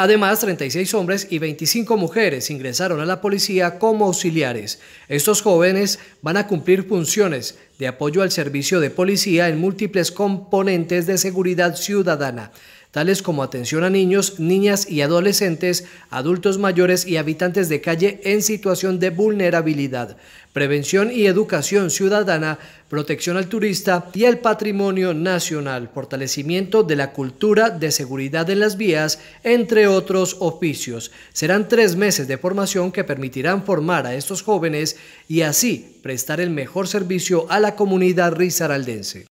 Además, 36 hombres y 25 mujeres ingresaron a la policía como auxiliares. Estos jóvenes van a cumplir funciones de apoyo al servicio de policía en múltiples componentes de seguridad ciudadana tales como atención a niños, niñas y adolescentes, adultos mayores y habitantes de calle en situación de vulnerabilidad, prevención y educación ciudadana, protección al turista y el patrimonio nacional, fortalecimiento de la cultura de seguridad en las vías, entre otros oficios. Serán tres meses de formación que permitirán formar a estos jóvenes y así prestar el mejor servicio a la comunidad risaraldense.